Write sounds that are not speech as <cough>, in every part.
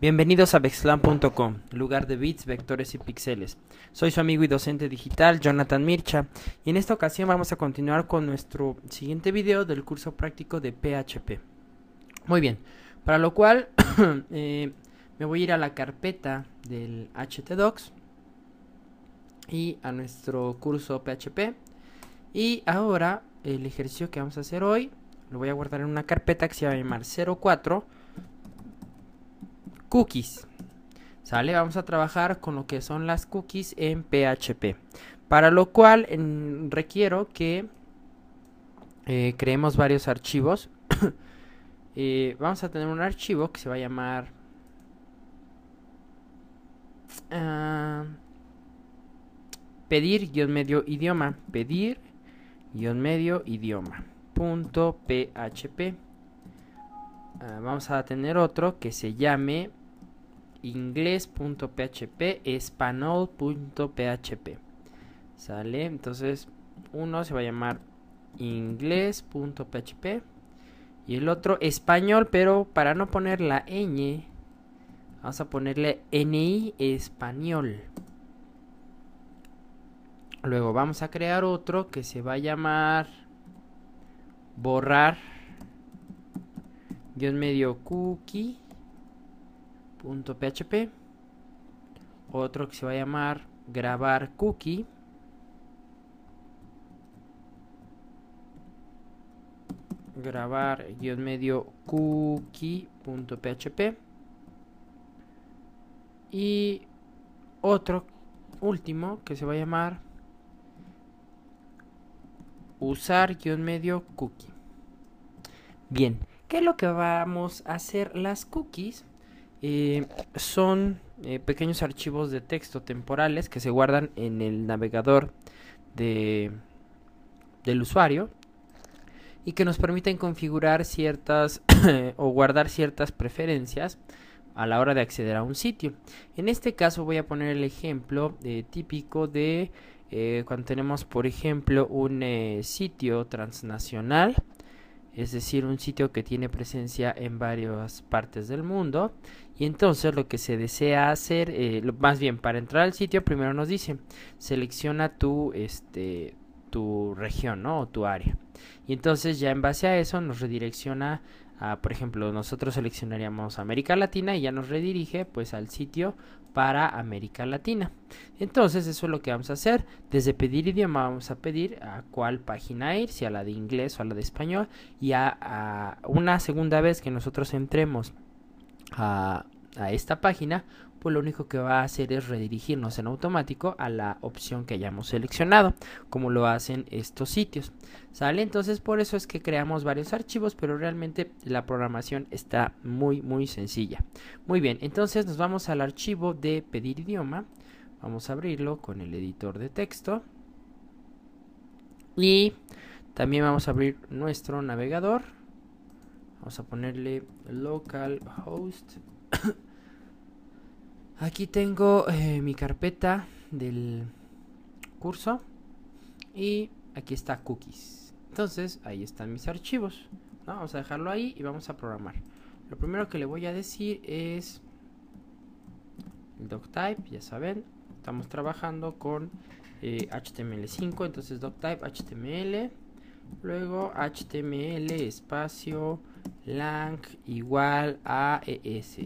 Bienvenidos a Vexlan.com, lugar de bits, vectores y píxeles. Soy su amigo y docente digital Jonathan Mircha y en esta ocasión vamos a continuar con nuestro siguiente video del curso práctico de PHP. Muy bien, para lo cual <coughs> eh, me voy a ir a la carpeta del htdocs y a nuestro curso PHP y ahora el ejercicio que vamos a hacer hoy lo voy a guardar en una carpeta que se va a llamar 04 cookies. ¿Sale? Vamos a trabajar con lo que son las cookies en PHP. Para lo cual requiero que eh, creemos varios archivos. <coughs> Eh, vamos a tener un archivo que se va a llamar... Ah, pedir medio idioma. Pedir medio idioma. Punto PHP. Ah, vamos a tener otro que se llame inglés.php, español.php. ¿Sale? Entonces, uno se va a llamar inglés.php y el otro español, pero para no poner la ñ, vamos a ponerle ni español. Luego vamos a crear otro que se va a llamar borrar guión medio cookie .php otro que se va a llamar grabar cookie grabar guión medio cookie.php y otro último que se va a llamar usar guión medio cookie bien qué es lo que vamos a hacer las cookies son eh, pequeños archivos de texto temporales que se guardan en el navegador del usuario y que nos permiten configurar ciertas <coughs> o guardar ciertas preferencias a la hora de acceder a un sitio. En este caso voy a poner el ejemplo eh, típico de eh, cuando tenemos por ejemplo un sitio transnacional, es decir, un sitio que tiene presencia en varias partes del mundo y entonces lo que se desea hacer, eh, lo, más bien para entrar al sitio, primero nos dice, selecciona tu, este, tu región ¿no? o tu área. Y entonces ya en base a eso nos redirecciona a, por ejemplo, nosotros seleccionaríamos América Latina y ya nos redirige pues al sitio para América Latina. Entonces eso es lo que vamos a hacer. Desde pedir idioma vamos a pedir a cuál página ir, si a la de inglés o a la de español. Y a, a una segunda vez que nosotros entremos a, esta página, pues lo único que va a hacer es redirigirnos en automático a la opción que hayamos seleccionado, como lo hacen estos sitios. ¿Sale? Entonces por eso es que creamos varios archivos, pero realmente la programación está muy muy sencilla. Muy bien, entonces nos vamos al archivo de pedir idioma. Vamos a abrirlo con el editor de texto. Y también vamos a abrir nuestro navegador Vamos a ponerle localhost. <coughs> Aquí tengo eh, mi carpeta del curso. Y aquí está cookies. Entonces, ahí están mis archivos. Vamos a dejarlo ahí y vamos a programar. Lo primero que le voy a decir es el doctype, ya saben. Estamos trabajando con HTML5, eh, entonces doctype HTML. Luego HTML espacio lang igual a es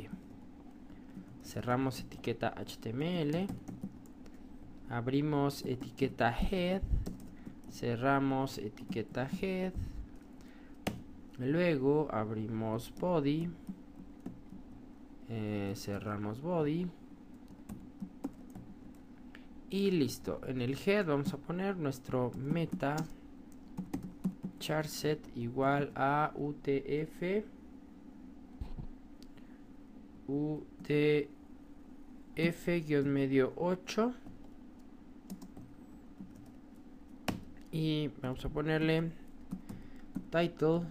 cerramos etiqueta html abrimos etiqueta head cerramos etiqueta head luego abrimos body eh, cerramos body y listo en el head vamos a poner nuestro meta set igual a utf utf-medio 8 y vamos a ponerle title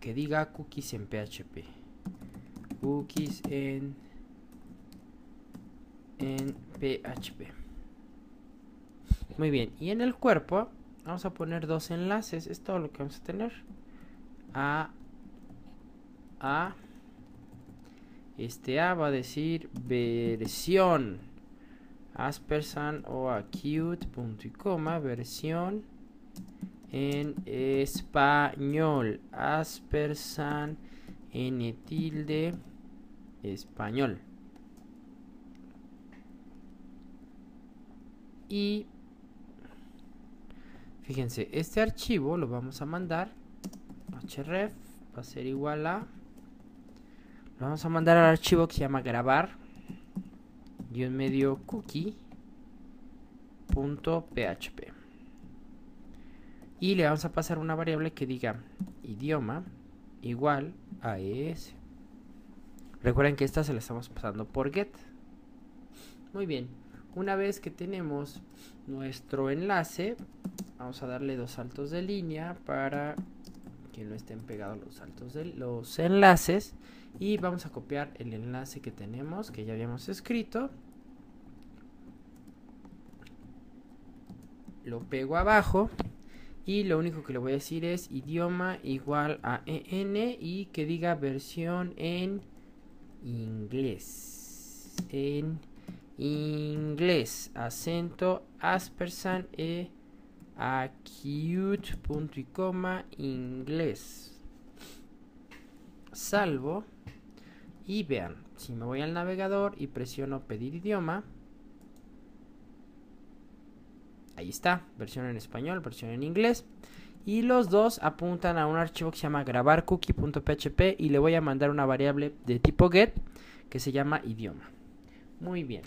que diga cookies en php cookies en en PHP. Muy bien, y en el cuerpo vamos a poner dos enlaces, es todo lo que vamos a tener. A, A, este A va a decir versión, aspersan o acute, punto y coma, versión en español, aspersan En tilde español. y fíjense, este archivo lo vamos a mandar href va a ser igual a lo vamos a mandar al archivo que se llama grabar Y un medio cookie punto php y le vamos a pasar una variable que diga idioma igual a es recuerden que esta se la estamos pasando por get muy bien una vez que tenemos nuestro enlace, vamos a darle dos saltos de línea para que no estén pegados los saltos de los enlaces. Y vamos a copiar el enlace que tenemos, que ya habíamos escrito. Lo pego abajo y lo único que le voy a decir es idioma igual a en y que diga versión en inglés en Inglés, acento, aspersan e acute, punto y coma, inglés. Salvo. Y vean, si me voy al navegador y presiono pedir idioma. Ahí está, versión en español, versión en inglés. Y los dos apuntan a un archivo que se llama grabar cookie.php y le voy a mandar una variable de tipo get que se llama idioma. Muy bien.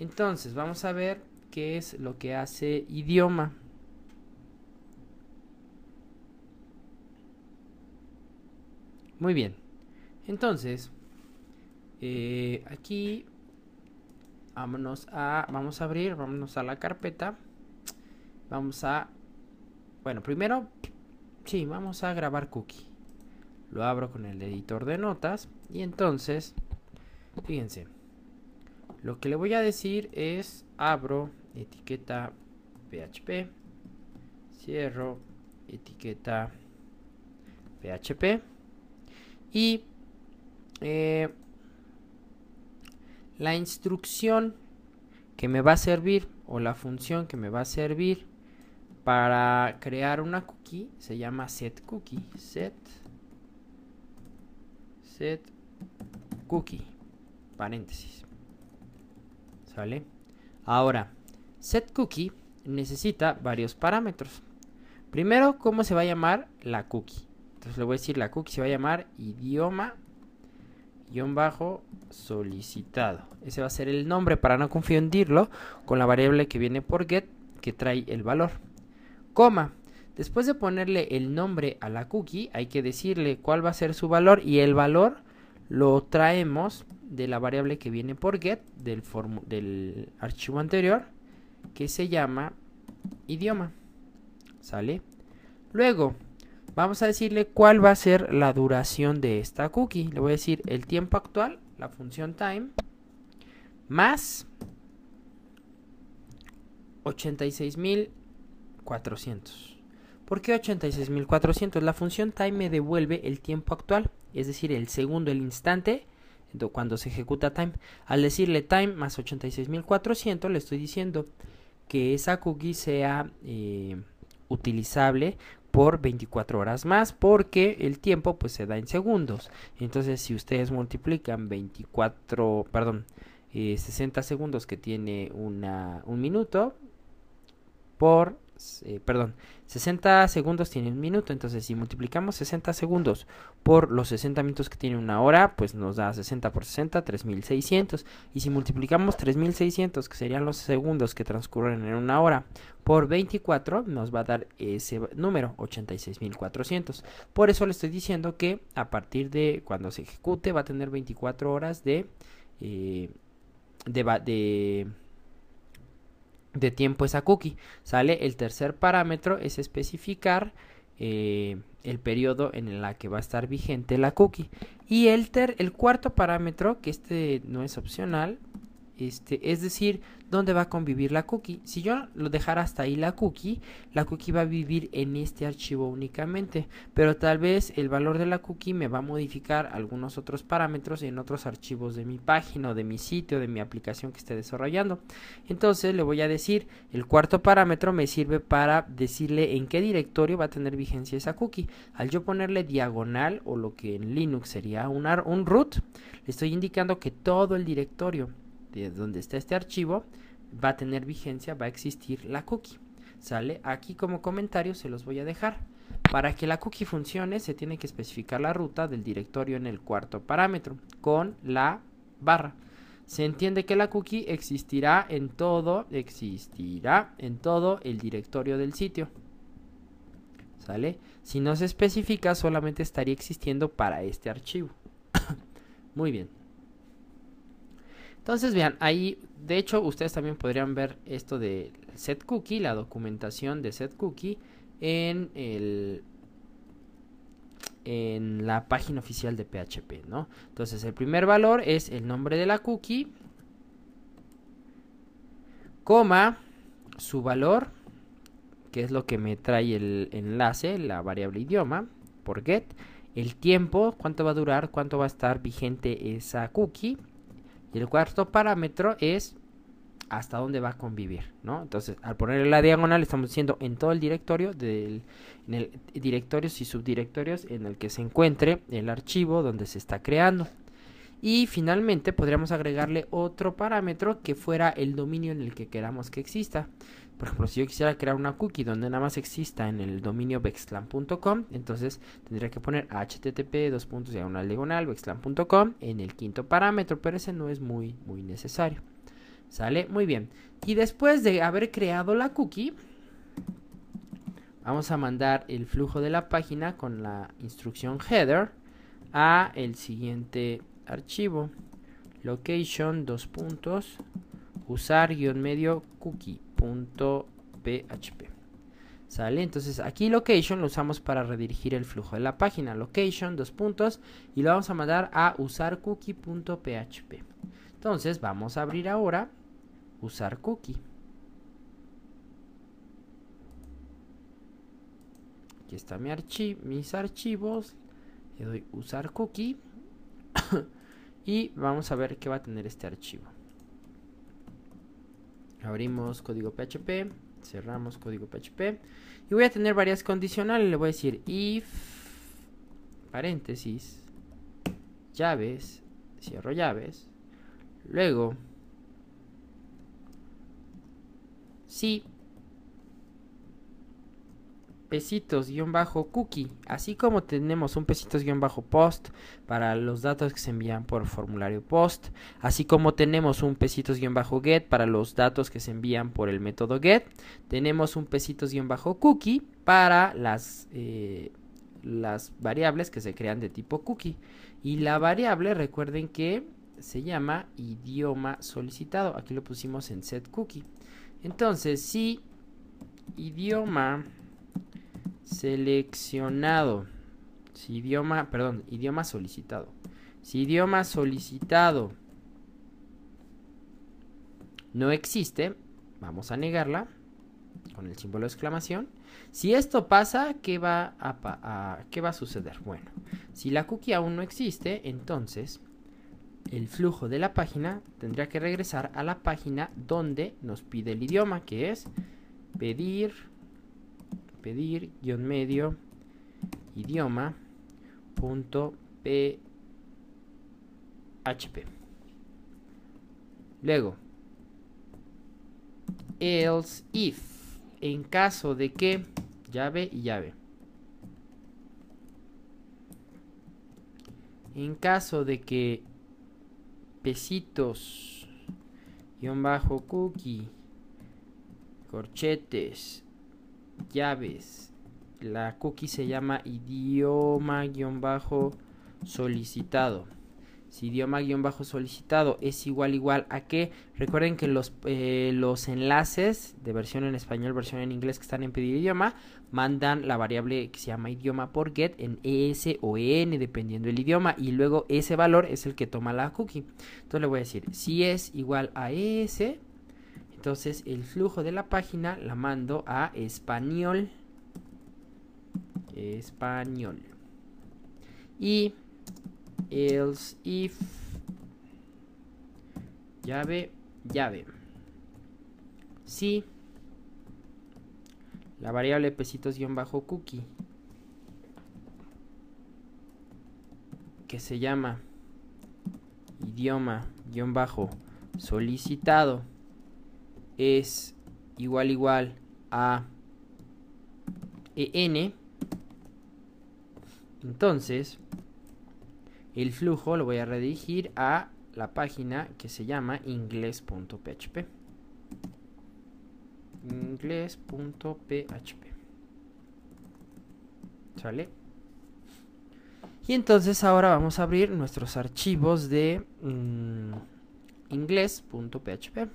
Entonces, vamos a ver qué es lo que hace idioma. Muy bien. Entonces, eh, aquí vámonos a, vamos a abrir, vámonos a la carpeta. Vamos a, bueno, primero, sí, vamos a grabar cookie. Lo abro con el editor de notas y entonces, fíjense lo que le voy a decir es abro etiqueta PHP, cierro etiqueta PHP y eh, la instrucción que me va a servir o la función que me va a servir para crear una cookie se llama set cookie set set cookie paréntesis ¿Vale? Ahora, setCookie necesita varios parámetros. Primero, cómo se va a llamar la cookie. Entonces le voy a decir la cookie se va a llamar idioma bajo solicitado. Ese va a ser el nombre para no confundirlo con la variable que viene por get que trae el valor. Coma. Después de ponerle el nombre a la cookie, hay que decirle cuál va a ser su valor y el valor lo traemos de la variable que viene por get del, archivo anterior que se llama idioma. ¿Sale? Luego, vamos a decirle cuál va a ser la duración de esta cookie. Le voy a decir el tiempo actual, la función time, más 86.400. ¿Por qué 86.400? La función time me devuelve el tiempo actual es decir, el segundo, el instante, cuando se ejecuta time. Al decirle time más 86400, le estoy diciendo que esa cookie sea eh, utilizable por 24 horas más porque el tiempo pues se da en segundos. Entonces, si ustedes multiplican 24, perdón, 60 eh, segundos que tiene una, un minuto por eh, perdón, 60 segundos tiene un minuto, entonces si multiplicamos 60 segundos por los 60 minutos que tiene una hora, pues nos da 60 por 60, 3600, y si multiplicamos 3600, que serían los segundos que transcurren en una hora, por 24, nos va a dar ese número, 86400. Por eso le estoy diciendo que a partir de cuando se ejecute va a tener 24 horas de, eh, de de tiempo esa cookie. Sale el tercer parámetro, es especificar eh, el periodo en el que va a estar vigente la cookie. Y el, el cuarto parámetro, que este no es opcional, este, es decir, ¿dónde va a convivir la cookie? Si yo lo dejara hasta ahí la cookie, la cookie va a vivir en este archivo únicamente, pero tal vez el valor de la cookie me va a modificar algunos otros parámetros en otros archivos de mi página o de mi sitio, de mi aplicación que esté desarrollando. Entonces le voy a decir, el cuarto parámetro me sirve para decirle en qué directorio va a tener vigencia esa cookie. Al yo ponerle diagonal o lo que en Linux sería un root, le estoy indicando que todo el directorio de donde está este archivo, va a tener vigencia, va a existir la cookie. ¿Sale? Aquí como comentario se los voy a dejar. Para que la cookie funcione se tiene que especificar la ruta del directorio en el cuarto parámetro con la barra. Se entiende que la cookie existirá en todo, existirá en todo el directorio del sitio. ¿Sale? Si no se especifica solamente estaría existiendo para este archivo. <coughs> Muy bien. Entonces, vean, ahí, de hecho, ustedes también podrían ver esto de set cookie, la documentación de set cookie en el en la página oficial de PHP, ¿no? Entonces, el primer valor es el nombre de la cookie, coma, su valor, que es lo que me trae el enlace, la variable idioma, por get, el tiempo, cuánto va a durar, cuánto va a estar vigente esa cookie, y el cuarto parámetro es hasta dónde va a convivir, ¿no? Entonces, al ponerle la diagonal, estamos diciendo en todo el directorio, del, en el directorios y subdirectorios en el que se encuentre el archivo donde se está creando. Y finalmente podríamos agregarle otro parámetro que fuera el dominio en el que queramos que exista. Por ejemplo, si yo quisiera crear una cookie donde nada más exista en el dominio vexlan.com, entonces tendría que poner http dos puntos en el quinto parámetro, pero ese no es muy muy necesario. ¿Sale? Muy bien. Y después de haber creado la cookie, vamos a mandar el flujo de la página con la instrucción header a el siguiente archivo location dos puntos usar guión medio cookie .php. ¿Sale? Entonces aquí location lo usamos para redirigir el flujo de la página. Location, dos puntos. Y lo vamos a mandar a usar cookie.php. Entonces vamos a abrir ahora usar cookie. Aquí está mi archi mis archivos. Le doy usar cookie. <coughs> y vamos a ver qué va a tener este archivo. Abrimos código PHP, cerramos código PHP y voy a tener varias condicionales. Le voy a decir if paréntesis llaves, cierro llaves. Luego si pesitos-cookie, así como tenemos un pesitos-post para los datos que se envían por formulario post, así como tenemos un pesitos-get para los datos que se envían por el método get, tenemos un pesitos-cookie para las, eh, las variables que se crean de tipo cookie. Y la variable, recuerden que se llama idioma solicitado, aquí lo pusimos en set cookie. Entonces, si idioma Seleccionado. Si idioma, perdón, idioma solicitado. Si idioma solicitado no existe, vamos a negarla con el símbolo de exclamación. Si esto pasa, ¿qué va a, a, ¿qué va a suceder? Bueno, si la cookie aún no existe, entonces el flujo de la página tendría que regresar a la página donde nos pide el idioma, que es pedir pedir guión medio idioma punto php luego else if en caso de que llave y llave en caso de que pesitos guión bajo cookie corchetes llaves. La cookie se llama idioma-solicitado. Si idioma-solicitado es igual igual a que, recuerden que los, eh, los enlaces de versión en español, versión en inglés que están en pedir idioma, mandan la variable que se llama idioma por get en ES o EN, dependiendo del idioma, y luego ese valor es el que toma la cookie. Entonces le voy a decir, si es igual a ES, entonces el flujo de la página la mando a español. Español. Y else if llave, llave. Si la variable pesitos-cookie que se llama idioma-solicitado bajo es igual igual a EN, entonces el flujo lo voy a redirigir a la página que se llama inglés.php. Inglés.php. ¿Sale? Y entonces ahora vamos a abrir nuestros archivos de mm, inglés.php.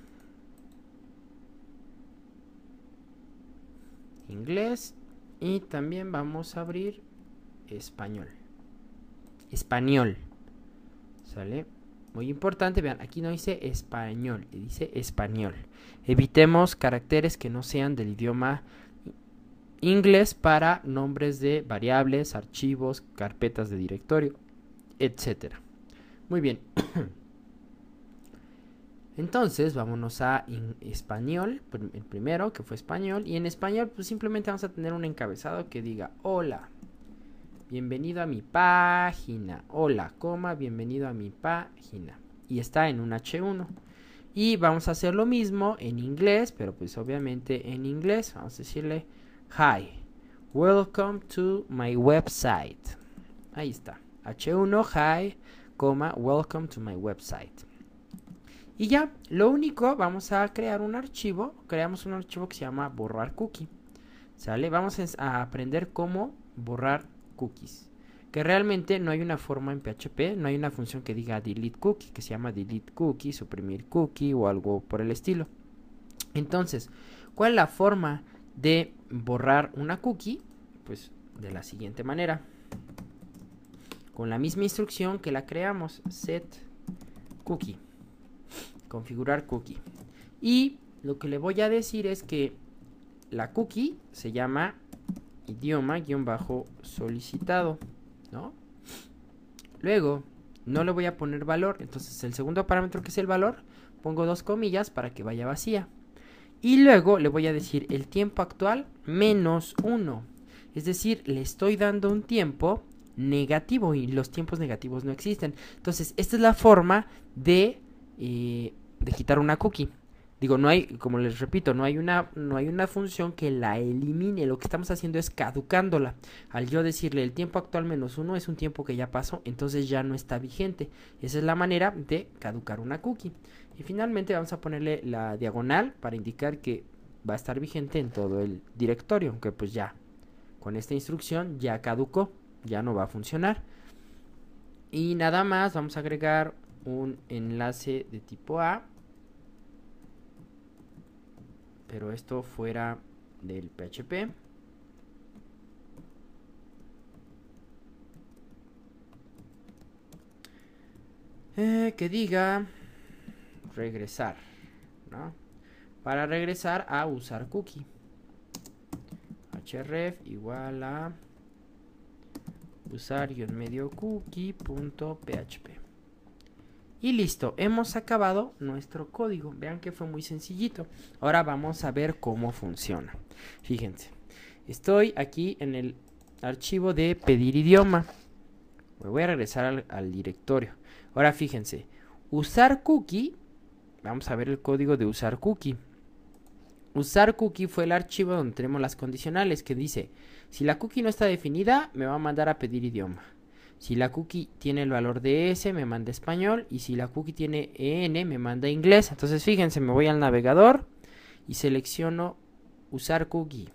inglés y también vamos a abrir español. Español. ¿Sale? Muy importante, vean, aquí no dice español, dice español. Evitemos caracteres que no sean del idioma inglés para nombres de variables, archivos, carpetas de directorio, etcétera. Muy bien. <coughs> Entonces, vámonos a español, el primero que fue español. Y en español, pues simplemente vamos a tener un encabezado que diga, hola, bienvenido a mi página. Hola, coma, bienvenido a mi página. Y está en un H1. Y vamos a hacer lo mismo en inglés, pero pues obviamente en inglés. Vamos a decirle, hi, welcome to my website. Ahí está. H1, hi, coma, welcome to my website. Y ya, lo único, vamos a crear un archivo, creamos un archivo que se llama borrar cookie. ¿Sale? Vamos a aprender cómo borrar cookies. Que realmente no hay una forma en PHP, no hay una función que diga delete cookie, que se llama delete cookie, suprimir cookie o algo por el estilo. Entonces, ¿cuál es la forma de borrar una cookie? Pues de la siguiente manera. Con la misma instrucción que la creamos, set cookie configurar cookie. Y lo que le voy a decir es que la cookie se llama idioma-solicitado, ¿no? Luego, no le voy a poner valor, entonces el segundo parámetro que es el valor, pongo dos comillas para que vaya vacía. Y luego le voy a decir el tiempo actual menos 1. Es decir, le estoy dando un tiempo negativo y los tiempos negativos no existen. Entonces, esta es la forma de eh, de quitar una cookie. Digo, no hay, como les repito, no hay una, no hay una función que la elimine. Lo que estamos haciendo es caducándola. Al yo decirle el tiempo actual menos uno es un tiempo que ya pasó, entonces ya no está vigente. Esa es la manera de caducar una cookie. Y finalmente vamos a ponerle la diagonal para indicar que va a estar vigente en todo el directorio, aunque pues ya con esta instrucción ya caducó, ya no va a funcionar. Y nada más, vamos a agregar un enlace de tipo A, pero esto fuera del PHP. Eh, que diga regresar, ¿no? Para regresar a usar cookie. href igual a usar medio cookie.php. Y listo, hemos acabado nuestro código. Vean que fue muy sencillito. Ahora vamos a ver cómo funciona. Fíjense, estoy aquí en el archivo de pedir idioma. Me voy a regresar al, al directorio. Ahora fíjense, usar cookie. Vamos a ver el código de usar cookie. Usar cookie fue el archivo donde tenemos las condicionales que dice, si la cookie no está definida, me va a mandar a pedir idioma. Si la cookie tiene el valor de S, me manda español. Y si la cookie tiene EN, me manda inglés. Entonces fíjense, me voy al navegador y selecciono usar cookie.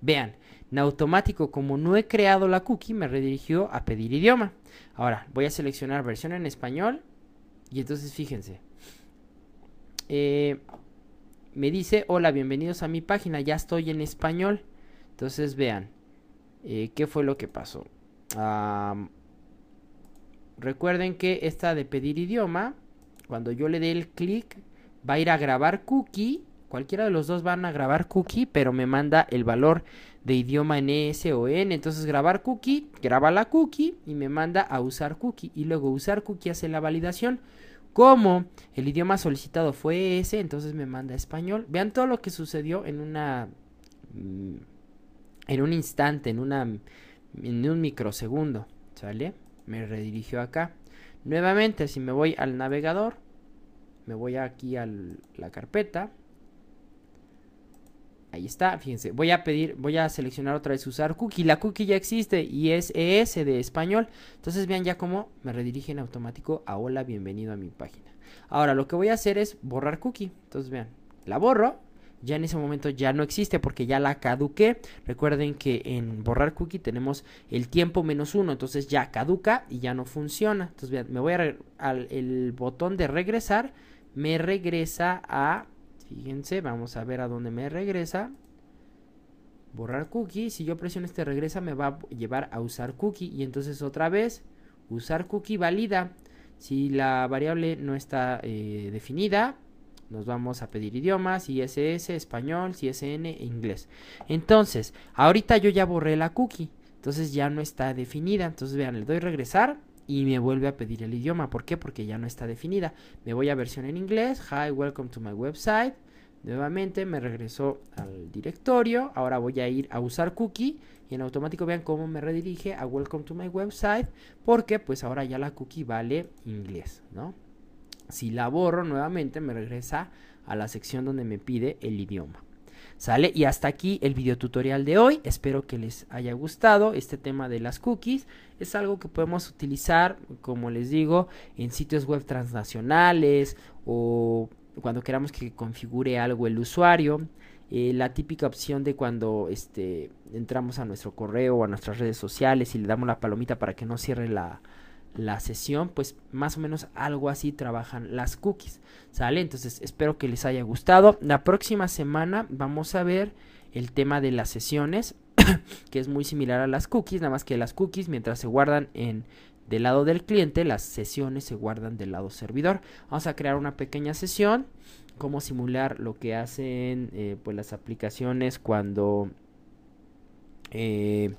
Vean, en automático, como no he creado la cookie, me redirigió a pedir idioma. Ahora, voy a seleccionar versión en español. Y entonces fíjense. Eh, me dice, hola, bienvenidos a mi página, ya estoy en español. Entonces vean, eh, ¿qué fue lo que pasó? recuerden que esta de pedir idioma, cuando yo le dé el clic, va a ir a grabar cookie. Cualquiera de los dos van a grabar cookie, pero me manda el valor de idioma en ES o N. Entonces grabar cookie, graba la cookie y me manda a usar cookie. Y luego usar cookie hace la validación. Como el idioma solicitado fue ese, entonces me manda español. Vean todo lo que sucedió en una... Mm, en un instante, en una en un microsegundo, ¿sale? Me redirigió acá. Nuevamente, si me voy al navegador, me voy aquí a la carpeta. Ahí está, fíjense, voy a pedir, voy a seleccionar otra vez usar cookie. La cookie ya existe y es ES de español. Entonces vean ya cómo me redirige en automático a hola, bienvenido a mi página. Ahora lo que voy a hacer es borrar cookie. Entonces vean, la borro ya en ese momento ya no existe porque ya la caduqué. Recuerden que en borrar cookie tenemos el tiempo menos uno, entonces ya caduca y ya no funciona. Entonces vean, me voy a al botón de regresar, me regresa a, fíjense, vamos a ver a dónde me regresa. Borrar cookie, si yo presiono este regresa me va a llevar a usar cookie y entonces otra vez usar cookie valida. Si la variable no está eh, definida, nos vamos a pedir idiomas, ISS, español, CSN e inglés. Entonces, ahorita yo ya borré la cookie. Entonces ya no está definida. Entonces vean, le doy regresar y me vuelve a pedir el idioma. ¿Por qué? Porque ya no está definida. Me voy a versión en inglés. Hi, welcome to my website. Nuevamente me regresó al directorio. Ahora voy a ir a usar cookie. Y en automático vean cómo me redirige a Welcome to my website. Porque pues ahora ya la cookie vale inglés, ¿no? Si la borro nuevamente me regresa a la sección donde me pide el idioma. ¿Sale? Y hasta aquí el video tutorial de hoy. Espero que les haya gustado este tema de las cookies. Es algo que podemos utilizar, como les digo, en sitios web transnacionales o cuando queramos que configure algo el usuario. Eh, la típica opción de cuando este, entramos a nuestro correo o a nuestras redes sociales y le damos la palomita para que no cierre la, la sesión, pues más o menos algo así trabajan las cookies, ¿sale? Entonces espero que les haya gustado. La próxima semana vamos a ver el tema de las sesiones, <coughs> que es muy similar a las cookies, nada más que las cookies mientras se guardan en del lado del cliente, las sesiones se guardan del lado servidor. Vamos a crear una pequeña sesión, cómo simular lo que hacen eh, pues las aplicaciones cuando... Eh,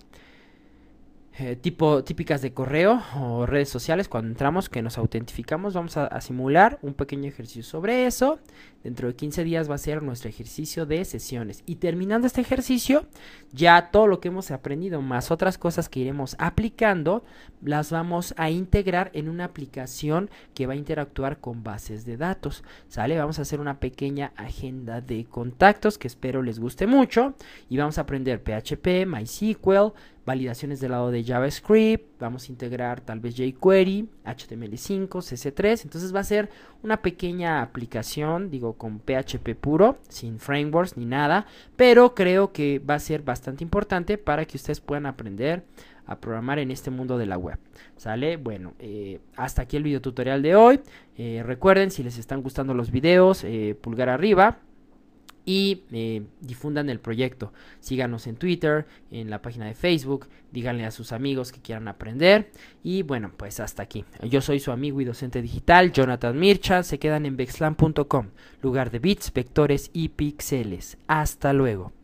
eh, tipo, típicas de correo o redes sociales, cuando entramos que nos autentificamos, vamos a simular un pequeño ejercicio sobre eso. Dentro de 15 días va a ser nuestro ejercicio de sesiones. Y terminando este ejercicio, ya todo lo que hemos aprendido, más otras cosas que iremos aplicando, las vamos a integrar en una aplicación que va a interactuar con bases de datos. ¿Sale? Vamos a hacer una pequeña agenda de contactos que espero les guste mucho. Y vamos a aprender PHP, MySQL, validaciones del lado de JavaScript vamos a integrar tal vez jQuery, HTML5, CC3, entonces va a ser una pequeña aplicación, digo, con PHP puro, sin frameworks ni nada, pero creo que va a ser bastante importante para que ustedes puedan aprender a programar en este mundo de la web. ¿Sale? Bueno, eh, hasta aquí el video tutorial de hoy. Eh, recuerden, si les están gustando los videos, eh, pulgar arriba, y eh, difundan el proyecto. Síganos en Twitter, en la página de Facebook, díganle a sus amigos que quieran aprender. Y bueno, pues hasta aquí. Yo soy su amigo y docente digital, Jonathan Mircha. Se quedan en vexlan.com, lugar de bits, vectores y píxeles. Hasta luego.